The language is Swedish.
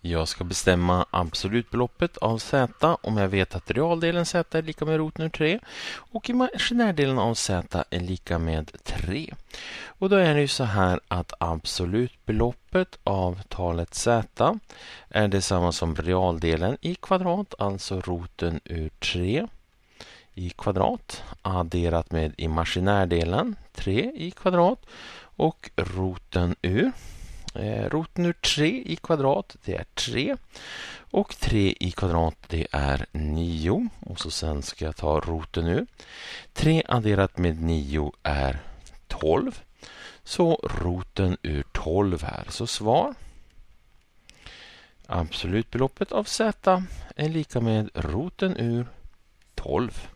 Jag ska bestämma absolutbeloppet av z om jag vet att realdelen z är lika med roten ur 3 och imaginärdelen av z är lika med 3. Och då är det ju så här att absolutbeloppet av talet z är detsamma som realdelen i kvadrat, alltså roten ur 3 i kvadrat adderat med imaginärdelen 3 i kvadrat och roten ur Roten ur 3 i kvadrat, det är 3. Och 3 i kvadrat, det är 9. Och så sen ska jag ta roten ur. 3 adderat med 9 är 12. Så roten ur 12 här. Så svar. Absolutbeloppet av z är lika med roten ur 12.